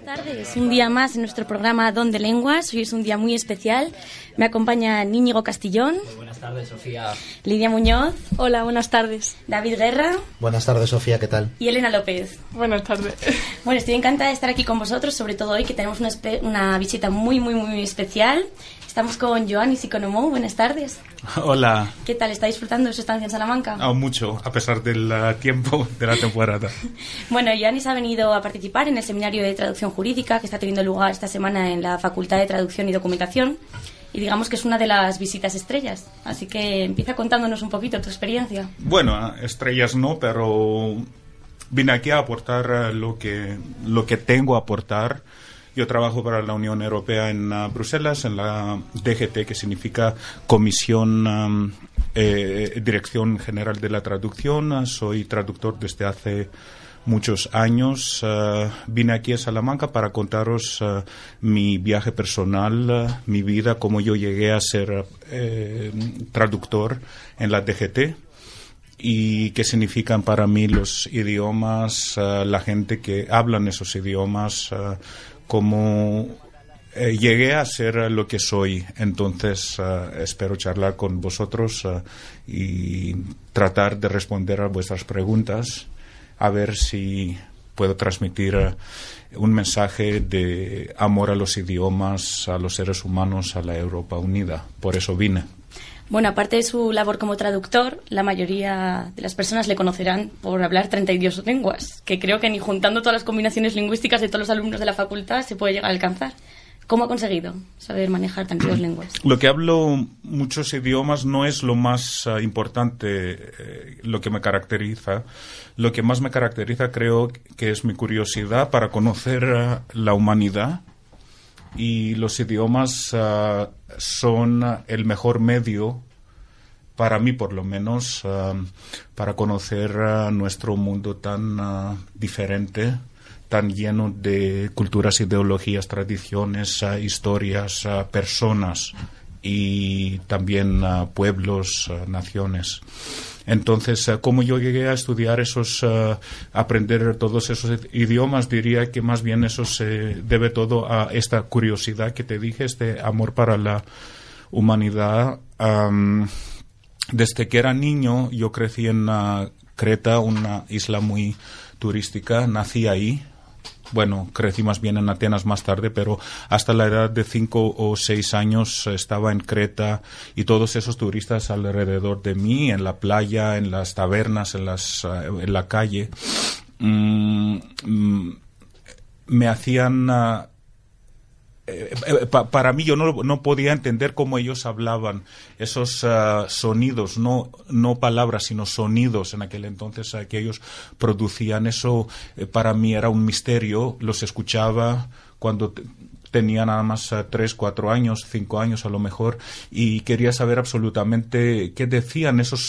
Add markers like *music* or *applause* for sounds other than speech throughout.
Buenas tardes, un día más en nuestro programa Don de Lenguas. Hoy es un día muy especial. Me acompaña Niñigo Castillón. buenas tardes, Sofía. Lidia Muñoz. Hola, buenas tardes. David Guerra. Buenas tardes, Sofía, ¿qué tal? Y Elena López. Buenas tardes. Bueno, estoy encantada de estar aquí con vosotros, sobre todo hoy que tenemos una, una visita muy, muy, muy especial. Estamos con Joan y Buenas tardes. *laughs* Hola. ¿Qué tal? ¿Está disfrutando su estancia en Salamanca? Oh, mucho, a pesar del ah, tiempo *laughs* de la temporada. *laughs* bueno, Joanis ha venido a participar en el seminario de traducción jurídica que está teniendo lugar esta semana en la Facultad de Traducción y Documentación. Y digamos que es una de las visitas estrellas. Así que empieza contándonos un poquito tu experiencia. Bueno, estrellas no, pero vine aquí a aportar eh, lo que, lo que tengo a aportar yo trabajo para la Unión Europea en ah, Bruselas, en la DGT, que significa Comisión eh, Dirección General de la Traducción. Ah, soy traductor desde hace muchos años. Ah, vine aquí a Salamanca para contaros mi viaje personal, mi vida, cómo yo llegué a ser eh, traductor en la DGT y qué significan para mí los idiomas, la gente que hablan esos idiomas, como eh, llegué a ser lo que soy. Entonces, ah, espero charlar con vosotros ah, y tratar de responder a vuestras preguntas, a ver si puedo transmitir ah, un mensaje de amor a los idiomas, a los seres humanos, a la Europa Unida. Por eso vine. Bueno, aparte de su labor como traductor, la mayoría de las personas le conocerán por hablar 32 lenguas, que creo que ni juntando todas las combinaciones lingüísticas de todos los alumnos de la facultad se puede llegar a alcanzar. ¿Cómo ha conseguido saber manejar tantas lenguas? Lo que hablo muchos idiomas no es lo más ah, importante, eh, lo que me caracteriza. Lo que más me caracteriza creo que es mi curiosidad para conocer ah, la humanidad y los idiomas ah, son el mejor medio para mí por lo menos ah, para conocer ah, nuestro mundo tan diferente tan lleno de culturas ideologías tradiciones historias personas y también pueblos naciones entonces, eh, como yo llegué a estudiar esos, eh, aprender todos esos idiomas, diría que más bien eso se debe todo a esta curiosidad que te dije, este amor para la humanidad. desde que era niño, yo crecí en ah, Creta, una isla muy turística, nací ahí, bueno, crecí más bien en Atenas más tarde, pero hasta la edad de cinco o seis años estaba en Creta y todos esos turistas alrededor de mí, en la playa, en las tabernas, en, las, eh, en la calle, mm, mm, me hacían ah, eh, eh, para mí yo no, podía entender cómo ellos hablaban esos ah, sonidos, no, no palabras, sino sonidos en aquel entonces eh, que ellos producían. Eso para mí era un misterio, los escuchaba cuando tenía nada más eh, tres, cuatro años, cinco años a lo mejor, y quería saber absolutamente qué decían esos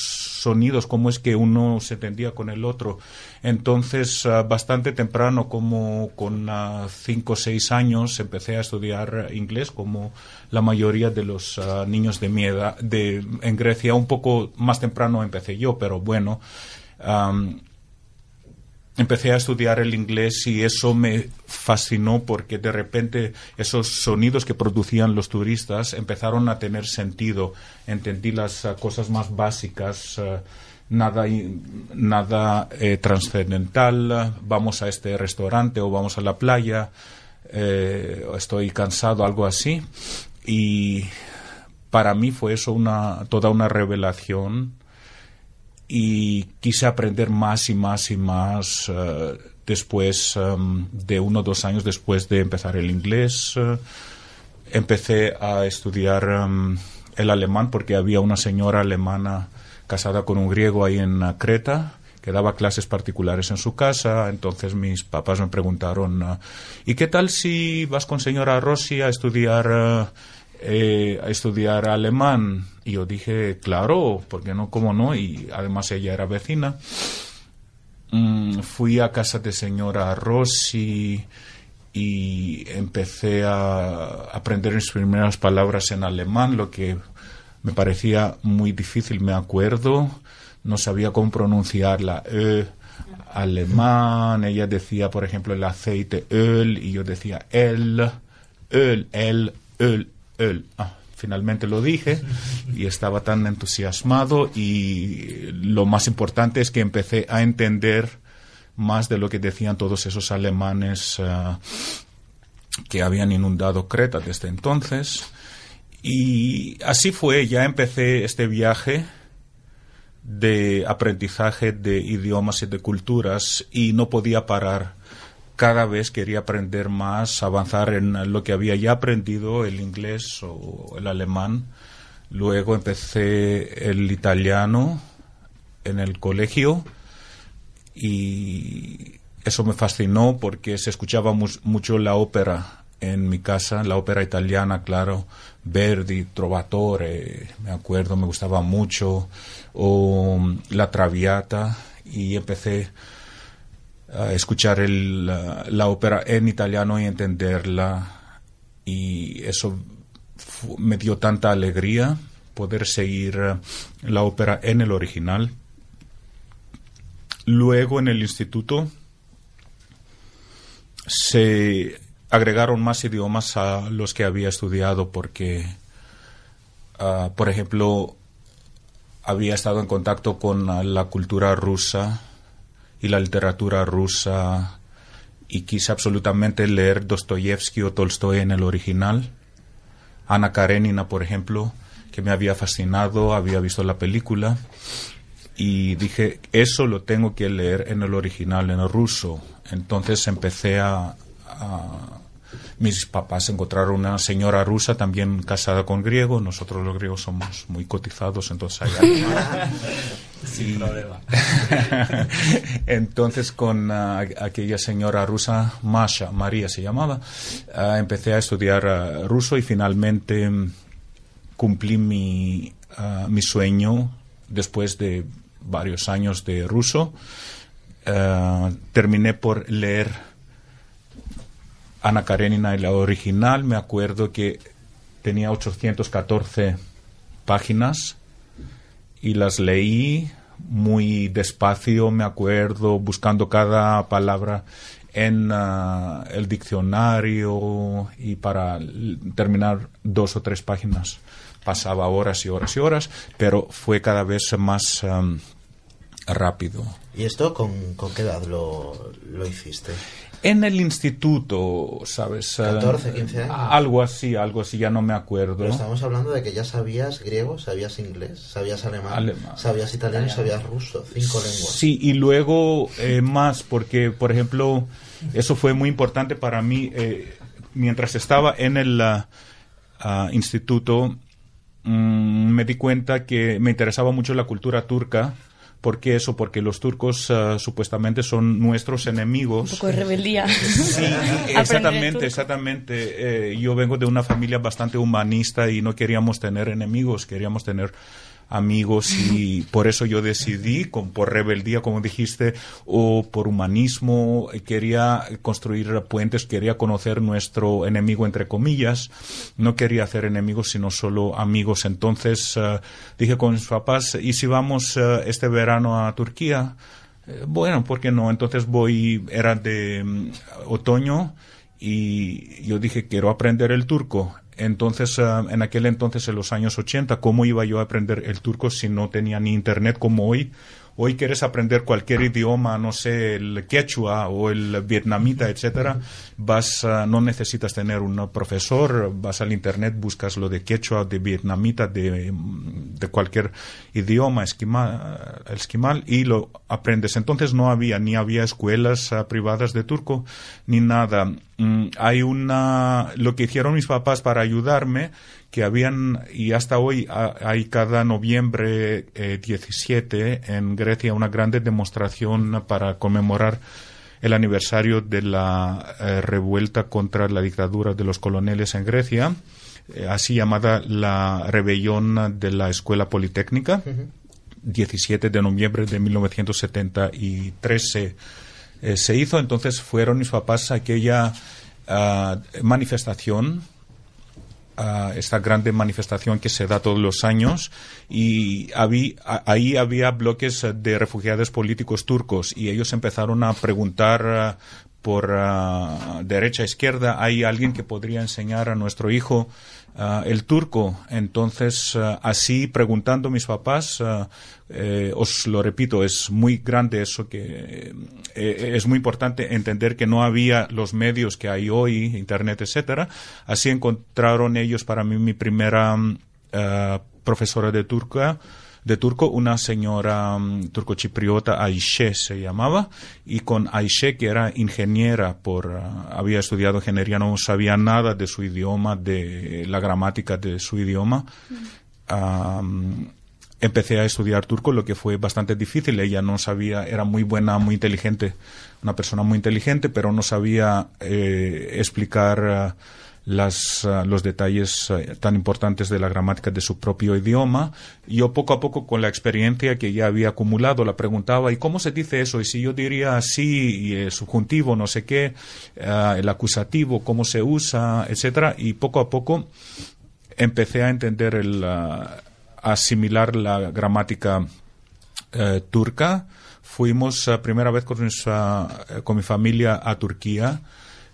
sonidos, cómo es que uno se entendía con el otro. Entonces, eh, bastante temprano, como con eh, cinco o seis años, empecé a estudiar inglés, como la mayoría de los niños de mi edad de, en Grecia. Un poco más temprano empecé yo, pero bueno empecé a estudiar el inglés y eso me fascinó porque de repente esos sonidos que producían los turistas empezaron a tener sentido. Entendí las eh, cosas más básicas. Eh, nada, nada eh, trascendental, vamos a este restaurante o vamos a la playa, estoy cansado, algo así. Y para mí fue eso una, toda una revelación y quise aprender más y más y más eh, después em, de uno o dos años después de empezar el inglés. Eh, empecé a estudiar em, el alemán porque había una señora alemana casada con un griego ahí en eh, Creta que daba clases particulares en su casa. Entonces mis papás me preguntaron, ¿y qué tal si vas con señora Rossi a estudiar eh, a estudiar alemán. Y yo dije, claro, porque no? ¿Cómo no? Y además ella era vecina. Mm, fui a casa de señora Rossi y empecé a aprender mis primeras palabras en alemán, lo que me parecía muy difícil, me acuerdo. No sabía cómo pronunciar la e alemán. Ella decía, por ejemplo, el aceite, öl, y yo decía, el, öl, el, öl, Ah, finalmente lo dije y estaba tan entusiasmado y lo más importante es que empecé a entender más de lo que decían todos esos alemanes ah, que habían inundado Creta desde entonces. Y así fue, ya empecé este viaje de aprendizaje de idiomas y de culturas y no podía parar cada vez quería aprender más, avanzar en lo que había ya aprendido, el inglés o el alemán. Luego empecé el italiano en el colegio y eso me fascinó porque se escuchaba mucho la ópera en mi casa, la ópera italiana, claro, Verdi, Trovatore, me acuerdo, me gustaba mucho, o La Traviata, y empecé escuchar la, ópera en italiano y entenderla. Y eso me dio tanta alegría poder seguir eh, la ópera en el original. Luego en el instituto se agregaron más idiomas a los que había estudiado porque, ah, por ejemplo, había estado en contacto con ah, la cultura rusa y la literatura rusa y quise absolutamente leer Dostoyevsky o Tolstoy en el original. Ana Karenina, por ejemplo, que me había fascinado, había visto la película y dije, eso lo tengo que leer en el original, en el ruso. Entonces empecé a... mis papás encontraron una señora rusa también casada con griego, nosotros los griegos somos muy cotizados, entonces *laughs* *laughs* Entonces, con ah, aquella señora rusa, Masha, María se llamaba, ah, empecé a estudiar ah, ruso y finalmente mm, cumplí mi, sueño después de varios años de ruso. terminé por leer Ana Karenina, la original. Me acuerdo que tenía 814 páginas y las leí muy despacio, me acuerdo, buscando cada palabra en ah, el diccionario y para terminar dos o tres páginas pasaba horas y horas y horas, pero fue cada vez más ah, rápido. ¿Y esto con, con qué edad lo, lo, hiciste? En el instituto, ¿sabes? 14, 15 eh, años. Algo así, algo así, ya no me acuerdo. Pero estamos hablando de que ya sabías griego, sabías inglés, sabías alemán, sabías italiano, y sabías ruso, cinco lenguas. Sí, y luego eh, más, porque, por ejemplo, eso fue muy importante para mí. Eh, mientras estaba en el ah, ah, instituto, mm, me di cuenta que me interesaba mucho la cultura turca ¿Por qué eso? Porque los turcos eh, supuestamente son nuestros enemigos. Un poco de rebeldía. *laughs* Sí, *laughs* exactamente, exactamente. Eh, yo vengo de una familia bastante humanista y no queríamos tener enemigos, queríamos tener amigos y por eso yo decidí, por rebeldía, como dijiste, o por humanismo, quería construir puentes, quería conocer nuestro enemigo, entre comillas, no quería hacer enemigos, sino solo amigos. Entonces eh, dije con mis papás, ¿y si vamos eh, este verano a Turquía? Eh, bueno, ¿por qué no? Entonces voy, era de mm, otoño y yo dije, quiero aprender el turco entonces, ah, en aquel entonces, en los años 80, ¿cómo iba yo a aprender el turco si no tenía ni internet como hoy? hoy quieres aprender cualquier idioma, no sé, el quechua o el vietnamita, etcétera, vas, ah, no necesitas tener un profesor, vas al internet, buscas lo de quechua, de vietnamita, de, mm, cualquier idioma esquimal, esquimal y lo aprendes. Entonces no había, ni había escuelas ah, privadas de turco, ni nada. Mm, hay una, lo que hicieron mis papás para ayudarme, que habían, y hasta hoy hay cada noviembre 17 eh, en Grecia una grande demostración para conmemorar el aniversario de la eh, revuelta contra la dictadura de los coloneles en Grecia, eh, así llamada la rebelión de la Escuela Politécnica, 17 de noviembre de 1973 se, hizo, entonces fueron mis papás a aquella ah, manifestación a esta grande manifestación que se da todos los años y habí, ahí había bloques de refugiados políticos turcos y ellos empezaron a preguntar por ah, derecha derecha izquierda hay alguien que podría enseñar a nuestro hijo ah, el turco entonces ah, así preguntando a mis papás eh, os lo repito es muy grande eso que eh, eh, es muy importante entender que no había los medios que hay hoy internet etcétera así encontraron ellos para mí mi primera mm, profesora de turca de turco, una señora mm, turcochipriota, turco Aishe se llamaba, y con Aishe, que era ingeniera, por, ah, había estudiado ingeniería, no sabía nada de su idioma, de eh, la gramática de su idioma. Mm. empecé a estudiar turco, lo que fue bastante difícil. Ella no sabía, era muy buena, muy inteligente, una persona muy inteligente, pero no sabía eh, explicar. Ah, las, ah, los detalles ah, tan importantes de la gramática de su propio idioma. Yo poco a poco, con la experiencia que ya había acumulado, la preguntaba, ¿y cómo se dice eso? Y si yo diría así, subjuntivo, no sé qué, ah, el acusativo, cómo se usa, etcétera. Y poco a poco empecé a entender el, a asimilar la gramática eh, turca. Fuimos primera vez con, con mi familia a Turquía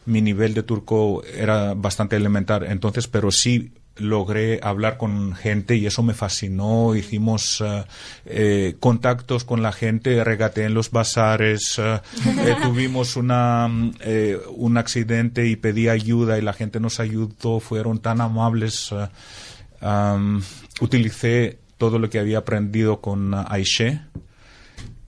mi nivel de turco era bastante elemental entonces, pero sí logré hablar con gente y eso me fascinó. Hicimos eh, eh, contactos con la gente, regateé en los bazares, eh, *laughs* tuvimos una, un accidente y pedí ayuda y la gente nos ayudó, fueron tan amables. utilicé todo lo que había aprendido con Aishé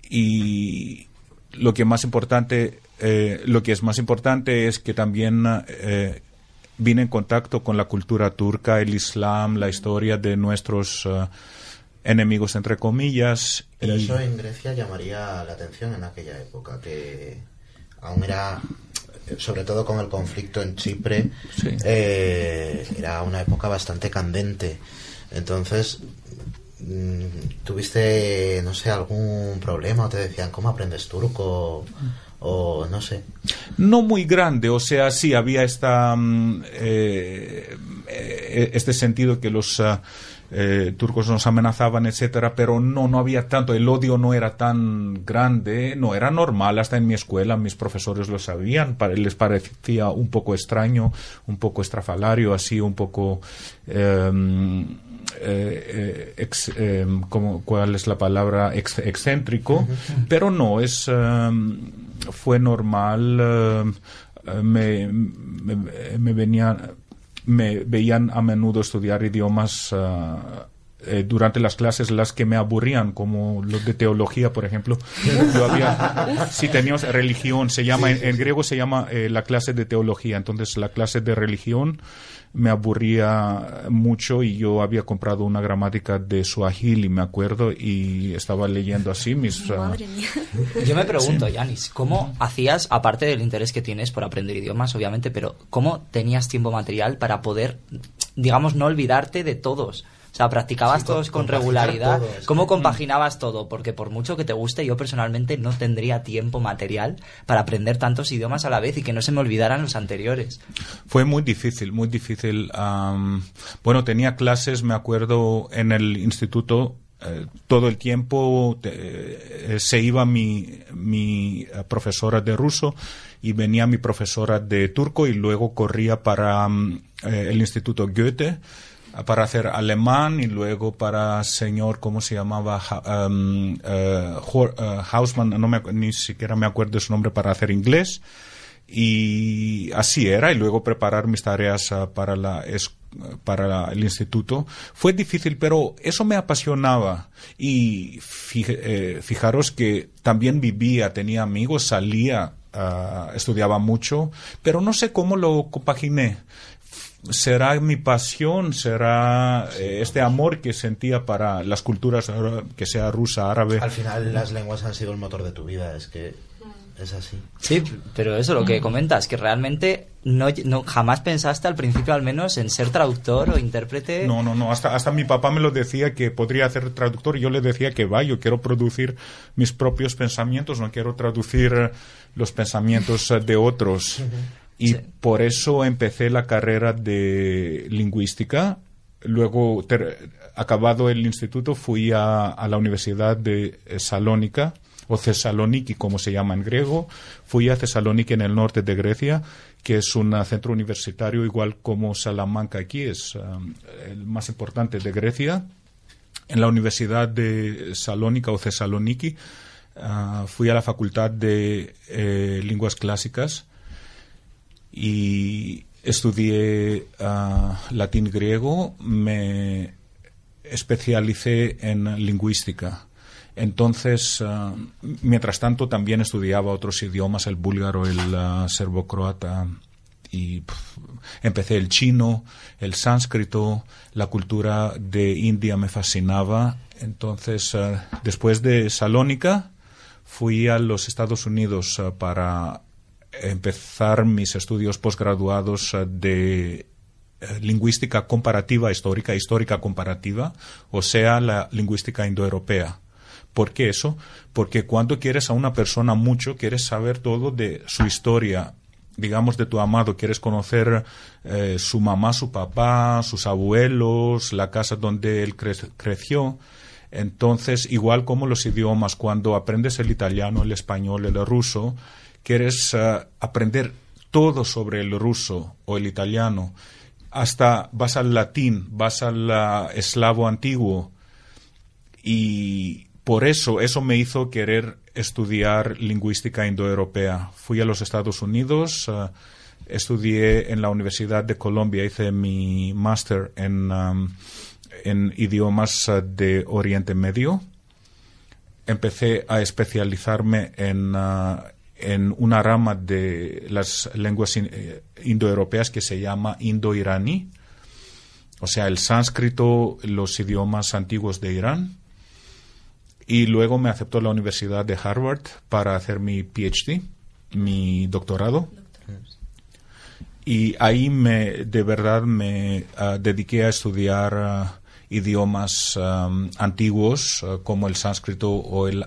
y lo que más importante eh, lo que es más importante es que también eh, vine en contacto con la cultura turca, el islam, la historia de nuestros eh, enemigos, entre comillas. eso en Grecia llamaría la atención en aquella época, que aún era sobre todo con el conflicto en Chipre, era una época bastante candente. Entonces, mm, ¿tuviste, no sé, algún problema? ¿O te decían, ¿cómo aprendes turco? no sé. No muy grande, o sea, sí, había esta, mm, eh, eh, este sentido que los ah, eh, turcos nos amenazaban, etcétera, pero no, no había tanto, el odio no era tan grande, no era normal, hasta en mi escuela mis profesores lo sabían, les parecía un poco extraño, un poco estrafalario, así, un poco... Em, eh, eh em, como, ¿cuál es la palabra? excéntrico, pero no, es, em, fue normal, em, me, me, venía, me veían a menudo estudiar idiomas ah, eh, durante las clases las que me aburrían, como los de teología, por ejemplo. si teníamos religión, se llama, en, griego se llama eh, la clase de teología, entonces la clase de religión me aburría mucho y yo había comprado una gramática de Swahili, me acuerdo, y estaba leyendo así mis... Ah, *laughs* yo me pregunto, Yanis, ¿cómo hacías, aparte del interés que tienes por aprender idiomas, obviamente, pero cómo tenías tiempo material para poder, digamos, no olvidarte de todos? O sea, practicabas todos con, regularidad. ¿Cómo compaginabas todo? Porque por mucho que te guste, yo personalmente no tendría tiempo material para aprender tantos idiomas a la vez y que no se me olvidaran los anteriores. Fue muy difícil, muy difícil. bueno, tenía clases, me acuerdo, en el instituto eh, todo el tiempo eh, se iba mi, eh, profesora de ruso y venía mi profesora de turco y luego corría para el Instituto Goethe para hacer alemán y luego para señor, ¿cómo se llamaba? Em, eh, eh, Hausmann, no me, ni siquiera me acuerdo su nombre, para hacer inglés. Y así era, y luego preparar mis tareas ah, para, la, el instituto. Fue difícil, pero eso me apasionaba. Y eh, fijaros que también vivía, tenía amigos, salía, ah, estudiaba mucho, pero no sé cómo lo compaginé será mi pasión, será eh, este amor que sentía para las culturas, que sea rusa, árabe. Al final las lenguas han sido el motor de tu vida, es que es así. Sí, pero eso lo que comentas, que realmente no, jamás pensaste al principio al menos en ser traductor o intérprete. No, no, no, hasta, hasta mi papá me lo decía que podría hacer traductor, y yo le decía que va, yo quiero producir mis propios pensamientos, no quiero traducir los pensamientos eh, de otros. Y por eso empecé la carrera de lingüística. Luego, acabado el instituto, fui a, la Universidad de Salónica, o Thessaloniki, como se llama en griego. Fui a Thessaloniki en el norte de Grecia, que es un centro universitario igual como Salamanca aquí, es um, el más importante de Grecia. En la Universidad de Salónica o Thessaloniki ah, fui a la Facultad de eh, Lenguas Clásicas y estudié ah, latín griego, me especialicé en lingüística. Entonces, ah, mientras tanto, también estudiaba otros idiomas, el búlgaro, el ah, serbo-croata. y empecé el chino, el sánscrito, la cultura de India me fascinaba. Entonces, después de Salónica, fui a los Estados Unidos para empezar mis estudios posgraduados eh, de eh, lingüística comparativa histórica, histórica comparativa, o sea, la lingüística indoeuropea. ¿Por qué eso? Porque cuando quieres a una persona mucho, quieres saber todo de su historia, digamos, de tu amado, quieres conocer eh, su mamá, su papá, sus abuelos, la casa donde él creció. Entonces, igual como los idiomas, cuando aprendes el italiano, el español, el ruso, quieres eh, aprender todo sobre el ruso o el italiano, hasta vas al latín, vas al eh, eslavo antiguo, y por eso, eso me hizo querer estudiar lingüística indoeuropea. Fui a los Estados Unidos, eh, estudié en la Universidad de Colombia, hice mi máster en, em, idiomas de Oriente Medio. Empecé a especializarme en, en una rama de las lenguas eh, indoeuropeas que se llama indo o sea, el sánscrito, los idiomas antiguos de Irán. Y luego me aceptó la Universidad de Harvard para hacer mi PhD, mi doctorado. Y ahí me, de verdad me ah, dediqué a estudiar ah, idiomas um, antiguos uh, como el sánscrito o el,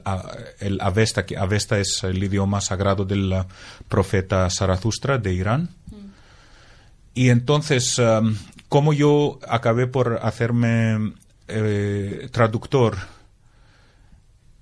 avesta, que avesta es el idioma sagrado del uh, profeta Zarathustra de Irán. Mm. Y entonces, cómo um, como yo acabé por hacerme eh, traductor,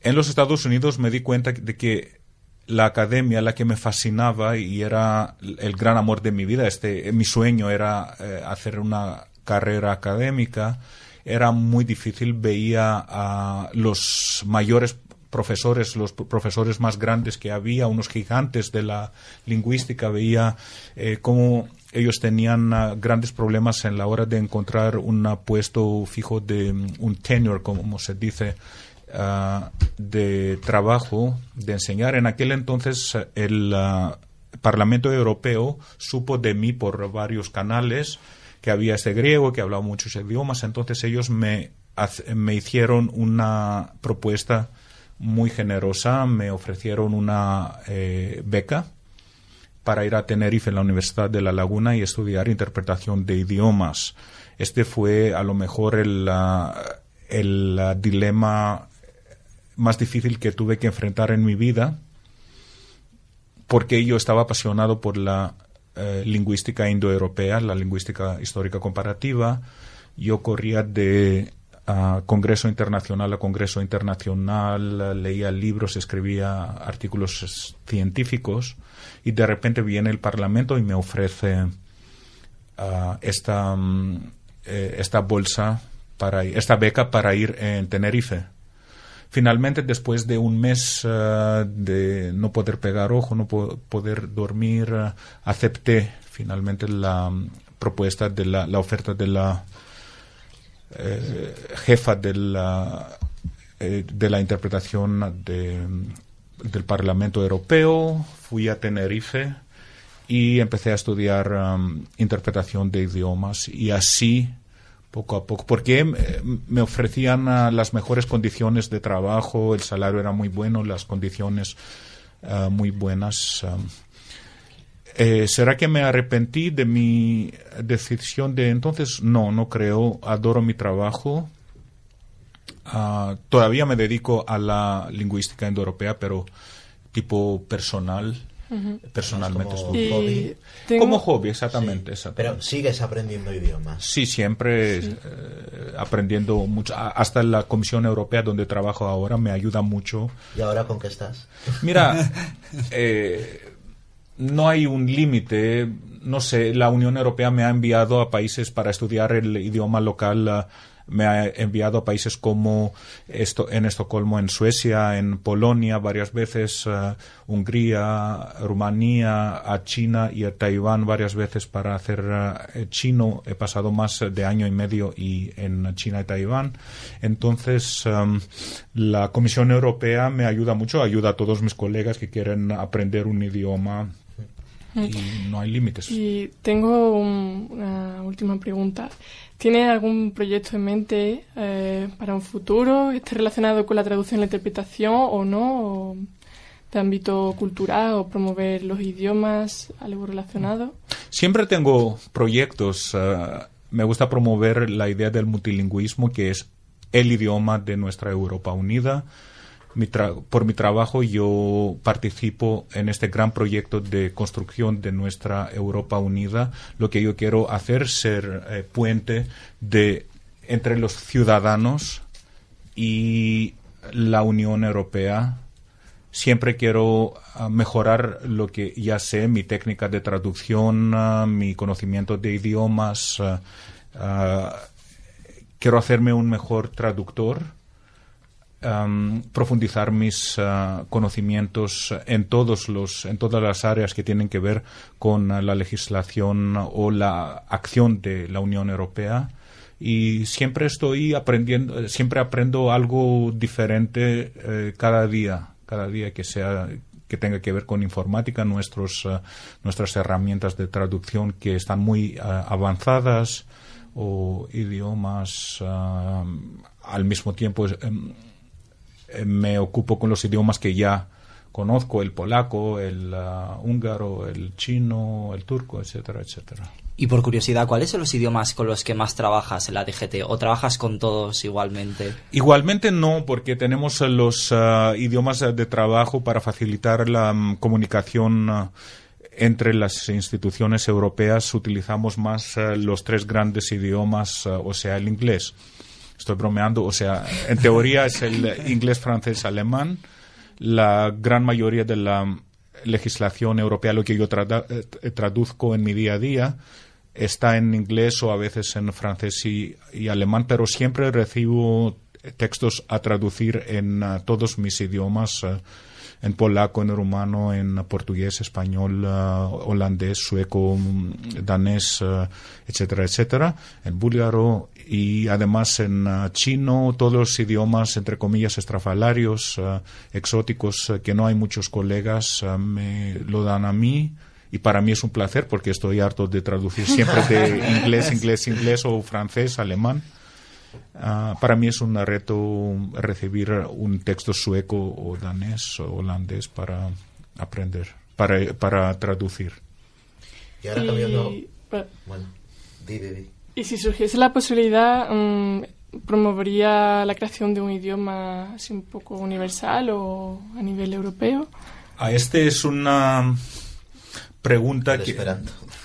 en los Estados Unidos me di cuenta de que la academia la que me fascinaba y era el gran amor de mi vida. Este, mi sueño era eh, hacer una carrera académica era muy difícil, veía a los mayores profesores, los profesores más grandes que había, unos gigantes de la lingüística, veía eh, cómo ellos tenían ah, grandes problemas en la hora de encontrar un puesto fijo de mm, un tenor, como se dice, ah, de trabajo, de enseñar. En aquel entonces el ah, Parlamento Europeo supo de mí por varios canales que había este griego, que hablaba muchos idiomas, entonces ellos me, me hicieron una propuesta muy generosa, me ofrecieron una eh, beca para ir a Tenerife en la Universidad de La Laguna y estudiar interpretación de idiomas. Este fue a lo mejor el dilema más difícil que tuve que enfrentar en mi vida, porque yo estaba apasionado por la eh, lingüística indoeuropea, la lingüística histórica comparativa. Yo corría de Congreso Internacional a Congreso Internacional, leía libros, escribía artículos científicos y de repente viene el Parlamento y me ofrece ah, esta, mm, eh, esta bolsa, para, esta beca para ir en Tenerife. Finalmente, después de un mes eh, de no poder pegar ojo, no poder dormir, eh, acepté finalmente la mm, propuesta de la, oferta de la eh, jefa de la, de la interpretación mm, del Parlamento Europeo. Fui a Tenerife y empecé a estudiar interpretación de idiomas y así poco a poco, porque eh, me ofrecían ah, las mejores condiciones de trabajo, el salario era muy bueno, las condiciones ah, muy buenas. Ah. Eh, ¿Será que me arrepentí de mi decisión de entonces? No, no creo. Adoro mi trabajo. todavía me dedico a la lingüística indoeuropea, pero tipo personal personalmente es, como... hobby. Como hobby, exactamente, Pero sigues aprendiendo idiomas. Sí, siempre eh, aprendiendo mucho. Hasta la Comisión Europea donde trabajo ahora me ayuda mucho. ¿Y ahora con qué estás? Mira, *laughs* eh, no hay un límite. No sé, la Unión Europea me ha enviado a países para estudiar el idioma local me ha enviado a países como en Estocolmo, en Suecia, en Polonia varias veces, eh, Hungría, Rumanía, a China y a Taiwán varias veces para hacer eh, chino. He pasado más de año y medio y en China y Taiwán. Entonces, em, la Comisión Europea me ayuda mucho, ayuda a todos mis colegas que quieren aprender un idioma y mm. no hay límites. Y tengo una última pregunta. ¿Tiene algún proyecto en mente eh, para un futuro? ¿Está relacionado con la traducción y la interpretación o no? de ámbito cultural o promover los idiomas, algo relacionado? Siempre tengo proyectos. Eh, me gusta promover la idea del multilingüismo, que es el idioma de nuestra Europa unida por mi trabajo yo participo en este gran proyecto de construcción de nuestra Europa unida. Lo que yo quiero hacer es ser eh, puente de entre los ciudadanos y la Unión Europea. Siempre quiero ah, mejorar lo que ya sé, mi técnica de traducción, ah, mi conocimiento de idiomas. Ah, quiero hacerme un mejor traductor profundizar mis ah, conocimientos en, todos los, en todas las áreas que tienen que ver con la legislación o la acción de la Unión Europea y siempre estoy aprendiendo, siempre aprendo algo diferente eh, cada día, cada día que sea que tenga que ver con informática, nuestros, ah, nuestras herramientas de traducción que están muy ah, avanzadas o idiomas al mismo tiempo em, me ocupo con los idiomas que ya conozco, el polaco, el ah, húngaro, el chino, el turco, etcétera, etcétera. Y por curiosidad, ¿cuáles son los idiomas con los que más trabajas en la DGT? ¿O trabajas con todos igualmente? Igualmente no, porque tenemos los ah, idiomas de trabajo para facilitar la mm, comunicación. Ah, entre las instituciones europeas utilizamos más los tres grandes idiomas, o sea, el inglés. Estoy bromeando, o sea, en teoría es el inglés, francés, alemán. La gran mayoría de la legislación europea, lo que yo eh, traduzco en mi día a día, está en inglés o a veces en francés y, alemán, pero siempre recibo textos a traducir en eh, todos mis idiomas. Eh, en polaco, en rumano, en portugués, español, eh, holandés, sueco, mm, danés, eh, etcétera, etcétera, en búlgaro y además en eh, chino, todos los idiomas, entre comillas, estrafalarios, exóticos, que no hay muchos colegas, me lo dan a mí y para mí es un placer porque estoy harto de traducir siempre de *laughs* inglés, inglés, inglés o francés, alemán. Ah, para mí es un reto recibir un texto sueco o danés o holandés para aprender, para, traducir. Y ahora cambiando. bueno, di, di, y si surgiese la posibilidad, mm, ¿promovería la creación de un idioma así un poco universal o a nivel europeo? este es una pregunta que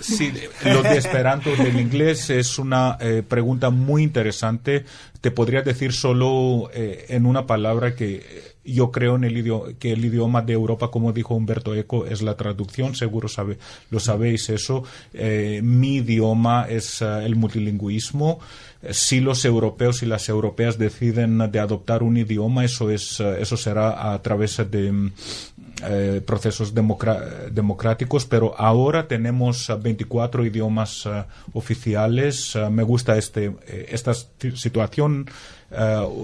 sí los de esperanto del inglés es una eh, pregunta muy interesante te podría decir solo eh, en una palabra que eh, yo creo en el idioma, que el idioma de Europa, como dijo Humberto Eco, es la traducción, seguro sabe, lo sabéis eso. mi idioma es el multilingüismo. si los europeos y las europeas deciden de adoptar un idioma, eso es, eso será a través de, eh, procesos democráticos, pero ahora tenemos 24 eh, idiomas eh, oficiales. me gusta este, esta situación,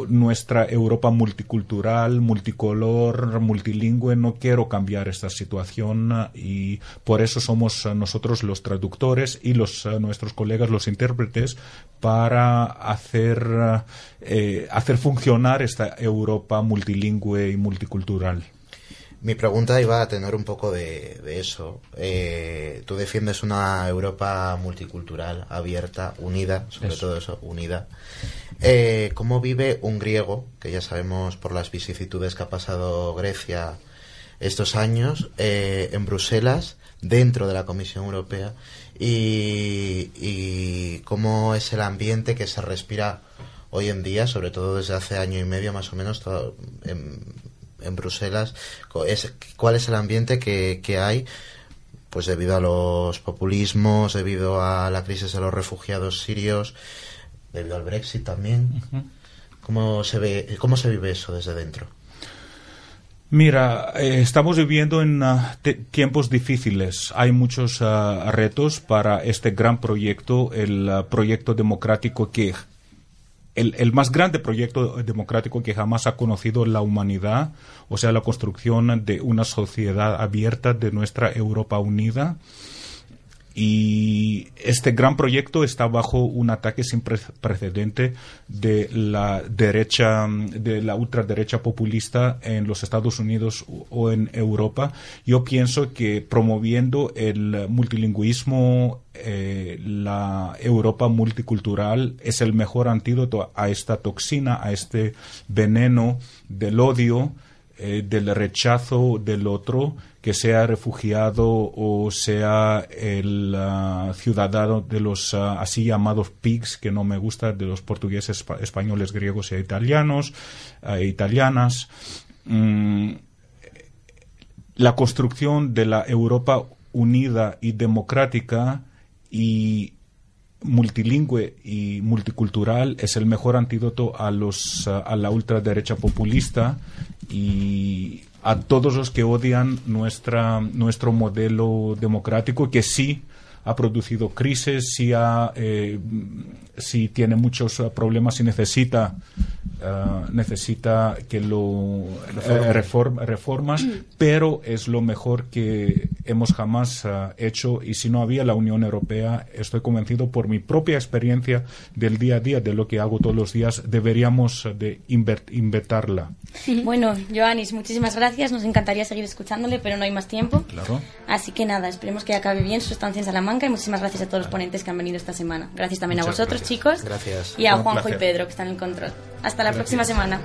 nuestra Europa multicultural, multicolor, multilingüe. No quiero cambiar esta situación y por eso somos nosotros los traductores y los, nuestros colegas los intérpretes para hacer, hacer funcionar esta Europa multilingüe y multicultural. Mi pregunta iba a tener un poco de, eso. Eh, tú defiendes una Europa multicultural, abierta, unida, sobre todo eso, unida. Eh, ¿Cómo vive un griego, que ya sabemos por las vicisitudes que ha pasado Grecia estos años, eh, en Bruselas, dentro de la Comisión Europea? Y, y cómo es el ambiente que se respira hoy en día, sobre todo desde hace año y medio más o menos, en, en Bruselas, cuál es el ambiente que, hay pues debido a los populismos, debido a la crisis de los refugiados sirios, debido al Brexit también. ¿Cómo se ve, cómo se vive eso desde dentro? Mira, eh, estamos viviendo en ah, tiempos difíciles. Hay muchos ah, retos para este gran proyecto, el ah, proyecto democrático que el, más grande proyecto democrático que jamás ha conocido la humanidad, o sea, la construcción de una sociedad abierta de nuestra Europa unida. Y este gran proyecto está bajo un ataque sin precedente de la derecha, de la ultraderecha populista en los Estados Unidos o en Europa. Yo pienso que promoviendo el multilingüismo, eh, la Europa multicultural es el mejor antídoto a esta toxina, a este veneno del odio, eh, del rechazo del otro que sea refugiado o sea el ah, ciudadano de los ah, así llamados PIGs, que no me gusta, de los portugueses, españoles, griegos e italianos, ah, e italianas. Mm, la construcción de la Europa unida y democrática y multilingüe y multicultural es el mejor antídoto a los a la ultraderecha populista y a todos los que odian nuestra, nuestro modelo democrático, que sí ha producido crisis, si, ha, eh, si tiene muchos eh, problemas y necesita, eh, necesita que lo reformas, *clears throat* pero es lo mejor que hemos jamás hecho y si no había la Unión Europea, estoy convencido por mi propia experiencia del día a día, de lo que hago todos los días, deberíamos de inventarla. *laughs* Bueno, Joanis, muchísimas gracias. Nos encantaría seguir escuchándole, pero no hay más tiempo. Claro. Así que nada, esperemos que acabe bien su estancia en Salamanca y muchísimas gracias a todos los ponentes que han venido esta semana. Gracias también a vosotros, chicos. Gracias. Y a Juanjo y Pedro, que están en control. Hasta la próxima semana.